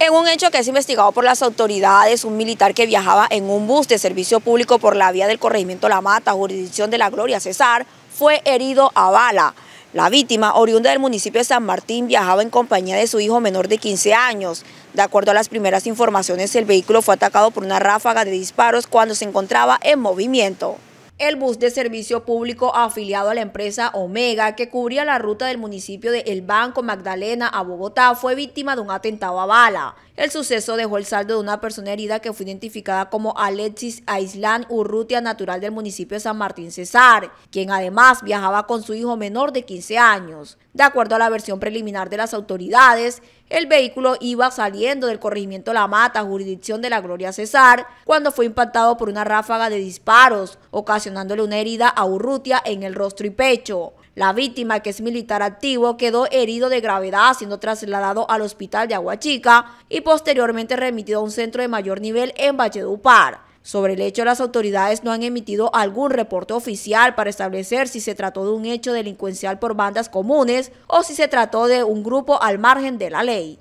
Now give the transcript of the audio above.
en un hecho que es investigado por las autoridades, un militar que viajaba en un bus de servicio público por la vía del corregimiento La Mata, jurisdicción de la Gloria Cesar, fue herido a bala. La víctima, oriunda del municipio de San Martín, viajaba en compañía de su hijo menor de 15 años. De acuerdo a las primeras informaciones, el vehículo fue atacado por una ráfaga de disparos cuando se encontraba en movimiento. El bus de servicio público afiliado a la empresa Omega, que cubría la ruta del municipio de El Banco Magdalena a Bogotá, fue víctima de un atentado a bala. El suceso dejó el saldo de una persona herida que fue identificada como Alexis Aislán Urrutia, natural del municipio de San Martín Cesar, quien además viajaba con su hijo menor de 15 años. De acuerdo a la versión preliminar de las autoridades, el vehículo iba saliendo del corregimiento La Mata, jurisdicción de la Gloria Cesar, cuando fue impactado por una ráfaga de disparos, ocasionándole una herida a Urrutia en el rostro y pecho. La víctima, que es militar activo, quedó herido de gravedad siendo trasladado al hospital de Aguachica y posteriormente remitido a un centro de mayor nivel en Valledupar. Sobre el hecho, las autoridades no han emitido algún reporte oficial para establecer si se trató de un hecho delincuencial por bandas comunes o si se trató de un grupo al margen de la ley.